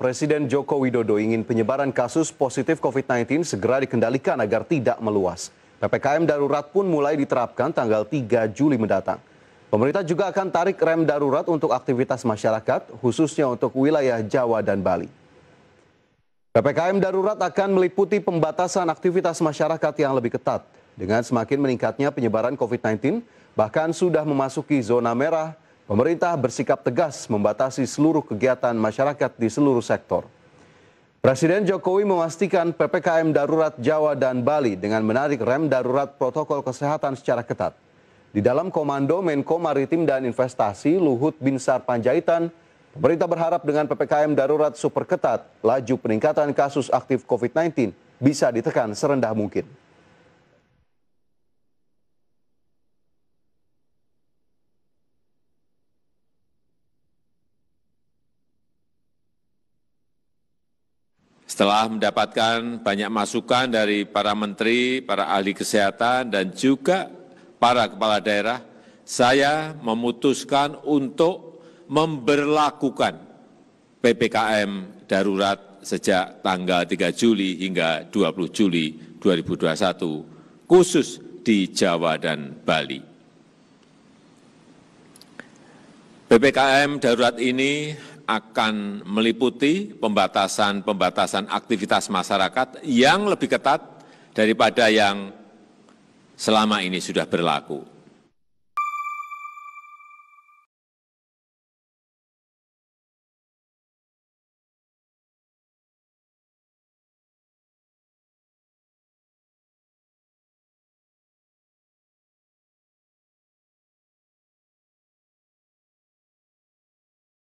Presiden Joko Widodo ingin penyebaran kasus positif COVID-19 segera dikendalikan agar tidak meluas. PPKM darurat pun mulai diterapkan tanggal 3 Juli mendatang. Pemerintah juga akan tarik rem darurat untuk aktivitas masyarakat, khususnya untuk wilayah Jawa dan Bali. PPKM darurat akan meliputi pembatasan aktivitas masyarakat yang lebih ketat. Dengan semakin meningkatnya penyebaran COVID-19, bahkan sudah memasuki zona merah, pemerintah bersikap tegas membatasi seluruh kegiatan masyarakat di seluruh sektor. Presiden Jokowi memastikan PPKM darurat Jawa dan Bali dengan menarik rem darurat protokol kesehatan secara ketat. Di dalam komando Menko Maritim dan Investasi Luhut Binsar Panjaitan, pemerintah berharap dengan PPKM darurat super ketat, laju peningkatan kasus aktif COVID-19 bisa ditekan serendah mungkin. Setelah mendapatkan banyak masukan dari para menteri, para ahli kesehatan, dan juga para kepala daerah, saya memutuskan untuk memberlakukan PPKM darurat sejak tanggal 3 Juli hingga 20 Juli 2021, khusus di Jawa dan Bali. PPKM darurat ini akan meliputi pembatasan-pembatasan aktivitas masyarakat yang lebih ketat daripada yang selama ini sudah berlaku